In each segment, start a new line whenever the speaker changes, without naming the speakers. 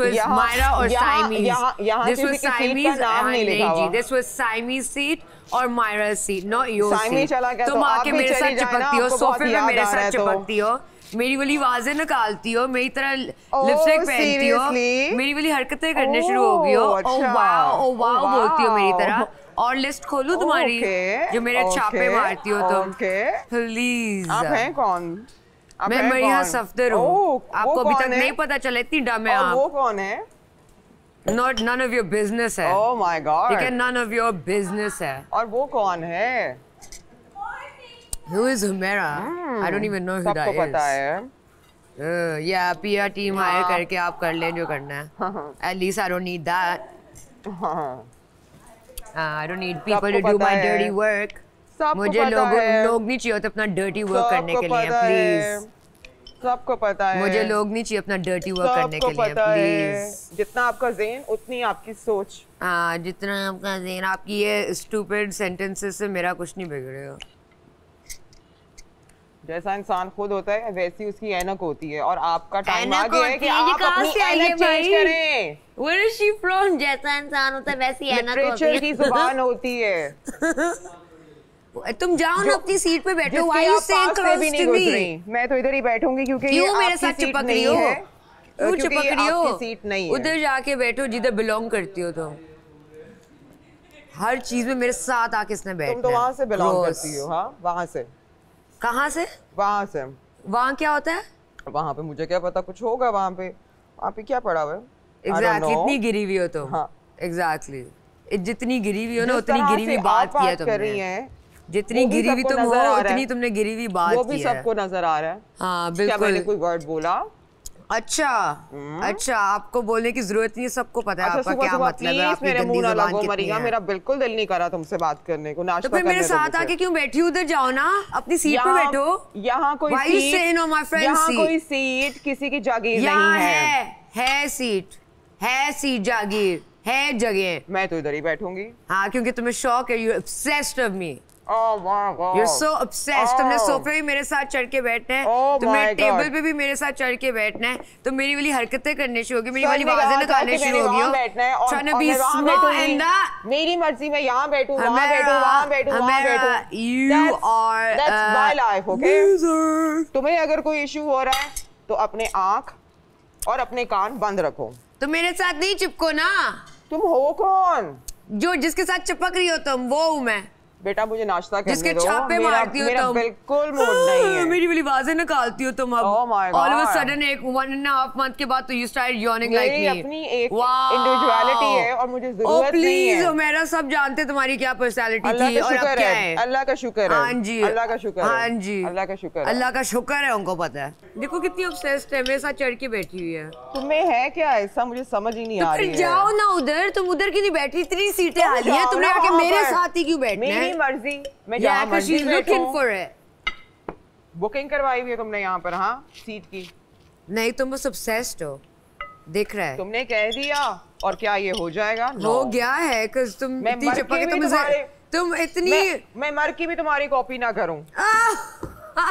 हाँ, तो तो। मेरी वाली आवाजें निकालती हो मेरी तरह लिपस्टिक पहनती हो मेरी वाली हरकतें करने शुरू हो गई हो अच्छा। वाह वाओ बोलती हो मेरी तरह और लिस्ट खोलू तुम्हारी जो मेरे छापे मारती हो तुम प्लीज आप हैं कौन मैं मरिया सफदर हूँ आपको अभी तक नहीं पता चला इतनी डम है वो कौन है Not none of your business है. Oh my God. ठीक है none of your business है. और वो कौन है? Who is Humera? Hmm. I don't even know who that is. सबको पता है. yeah, PR team हायर हाँ. करके आप कर लें जो करना है. At least I don't need that. हाँ. uh, I don't need people to do my dirty work. सबको पता है. मुझे लोग लोग नहीं चाहिए होते अपना dirty work करने के लिए. Please. सबको पता है मुझे लोग नहीं चाहिए अपना डर्टी वर्क करने के लिए पता है जितना आपका जेन उतनी आपकी सोच हाँ जितना आपका जेन आपकी ये स्टूपिड सेंटेंसेस से मेरा कुछ नहीं बिगड़ेगा जैसा इंसान खुद होता है वैसी उसकी ऐनक होती है और आपका टाइम आ गया है कि आप अपनी ऐनक चेंज करें Where इज शी फ्रॉम जैसा इंसान होता है वैसी ऐनक होती है। की जुबान होती है। तुम जाओ ना अपनी सीट पे बैठो why you saying cross too मैं तो इधर ही बैठूंगी क्योंकि क्यों मेरे साथ चिपक रही हो क्यों चिपक रही हो सीट नहीं उधर जाके बैठो जिधर बिलोंग करती हो तो हर चीज में मेरे साथ आके इसने बैठ तुम तो वहां से बिलोंग करती हो हां वहां से कहां से वहां से वहां क्या होता है वहां पे मुझे क्या पता कुछ होगा वहां पे वहां पे क्या पड़ा हुआ है
एग्जैक्टली इतनी
गिरी हुई हो तो हां एग्जैक्टली जितनी गिरी हुई हो ना उतनी गिरी हुई बात की है तुमने कर रही है
जितनी गिरी हुई तुम हो उतनी तुमने
गिरी हुई बात वो भी सबको नजर आ रहा है हाँ बिल्कुल कोई वर्ड बोला अच्छा हम्म। अच्छा आपको बोलने की जरूरत नहीं है सबको पता है अच्छा, आपका क्या मतलब है आपकी गंदी जुबान कितनी है मेरा बिल्कुल दिल नहीं करा तुमसे बात करने को तो फिर मेरे साथ आके क्यों बैठी उधर जाओ ना अपनी सीट पे बैठो यहाँ कोई यहाँ कोई सीट किसी की जागीर नहीं है है सीट है सीट जागीर है जगह मैं तो इधर ही बैठूंगी हाँ क्योंकि तुम्हें शौक है you obsessed of me you so obsessed तुमने oh. सोफे भी मेरे साथ चढ़ के बैठना है oh तुमने टेबल पे भी मेरे साथ चढ़ के बैठना है तो मेरी वाली हरकतें करने शुरू होगी मेरी वाली आवाजें निकालने शुरू होगी बैठना है मेरी मर्जी में यहाँ बैठू वहाँ बैठू वहाँ बैठू वहाँ बैठू you are my life okay तुम्हें अगर कोई इशू हो रहा है तो अपने आंख और अपने कान बंद रखो तो मेरे साथ नहीं चिपको ना तुम हो कौन जो जिसके साथ चिपक रही हो तुम वो हूँ मैं बेटा मुझे नाश्ता करने जिसके छापे मारती हो तुम बिल्कुल मूड हाँ, नहीं है मेरी वाली आवाजें निकालती हो तुम अब ऑल ऑफ अ सडन एक वन एंड हाफ मंथ के बाद तो you start yawning like me अपनी एक इंडिविजुअलिटी है और मुझे oh, जरूरत नहीं है ओ ओ प्लीज मेरा सब जानते तुम्हारी क्या पर्सनालिटी थी और अब क्या है अल्लाह का शुक्र है हां जी अल्लाह का शुक्र है हां जी अल्लाह का शुक्र है अल्लाह का शुक्र है उनको पता है देखो कितनी ऑब्सेस्ड है मेरे साथ चढ़ के बैठी हुई है तुम्हें है क्या ऐसा मुझे समझ ही नहीं तो आ रही है जाओ ना उधर तुम उधर क्यों नहीं बैठी इतनी सीटें खाली है तुमने आके मेरे साथ ही क्यों बैठना है मेरी मर्जी मैं जहां मर्जी लुकिंग फॉर इट बुकिंग करवाई हुई है तुमने यहाँ पर हाँ सीट की नहीं तुम बस ऑब्सेस्ड हो देख रहा है तुमने कह दिया और क्या ये हो जाएगा no. हो गया है cuz तुम मैं इतनी चपक तुम तुम्हारे, तुम इतनी मैं, मैं मर की भी तुम्हारी कॉपी ना करूं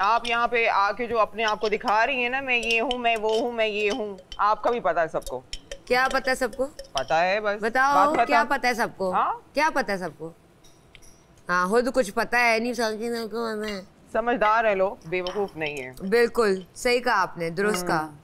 आप यहाँ पे आके जो अपने आप को दिखा रही है ना मैं ये हूँ मैं वो हूँ मैं ये हूँ आपका भी पता है सबको क्या पता है सबको पता है बस बताओ हाँ? क्या पता है सबको क्या पता है सबको हाँ खुद कुछ पता है नहीं सबकी है समझदार है लोग बेवकूफ नहीं है बिल्कुल सही कहा आपने दुरुस्त कहा हम्म।